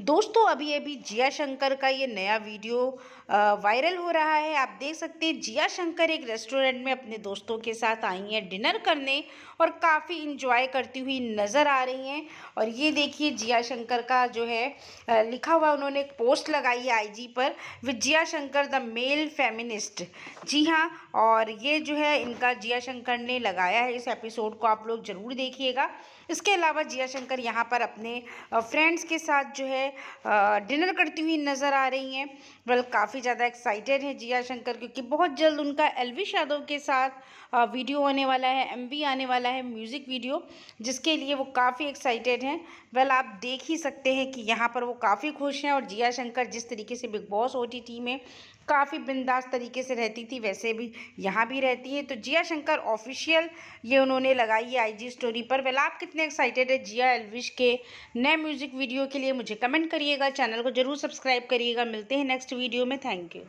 दोस्तों अभी अभी जिया शंकर का ये नया वीडियो वायरल हो रहा है आप देख सकते हैं जिया शंकर एक रेस्टोरेंट में अपने दोस्तों के साथ आई हैं डिनर करने और काफ़ी इंजॉय करती हुई नज़र आ रही हैं और ये देखिए जिया शंकर का जो है लिखा हुआ उन्होंने एक पोस्ट लगाई है आईजी पर with Jiya Shankar the male feminist जी हाँ और ये जो है इनका जिया शंकर ने लगाया है इस एपिसोड को आप लोग ज़रूर देखिएगा इसके अलावा जिया शंकर यहाँ पर अपने फ्रेंड्स के साथ जो है डिनर करती हुई नज़र आ रही हैं वेल काफ़ी ज़्यादा एक्साइटेड हैं जिया शंकर क्योंकि बहुत जल्द उनका एलविश यादव के साथ वीडियो आने वाला है एमवी आने वाला है म्यूज़िक वीडियो जिसके लिए वो काफ़ी एक्साइटेड हैं वेल आप देख ही सकते हैं कि यहाँ पर वो काफ़ी खुश हैं और जिया शंकर जिस तरीके से बिग बॉस ओ में काफ़ी बिंदास तरीके से रहती थी वैसे भी यहाँ भी रहती है तो जिया शंकर ऑफिशियल ये उन्होंने लगाई है आईजी स्टोरी पर वेल आप कितने एक्साइटेड है जिया एलविश के नए म्यूज़िक वीडियो के लिए मुझे कमेंट कमेंट करिएगा चैनल को जरूर सब्सक्राइब करिएगा मिलते हैं नेक्स्ट वीडियो में थैंक यू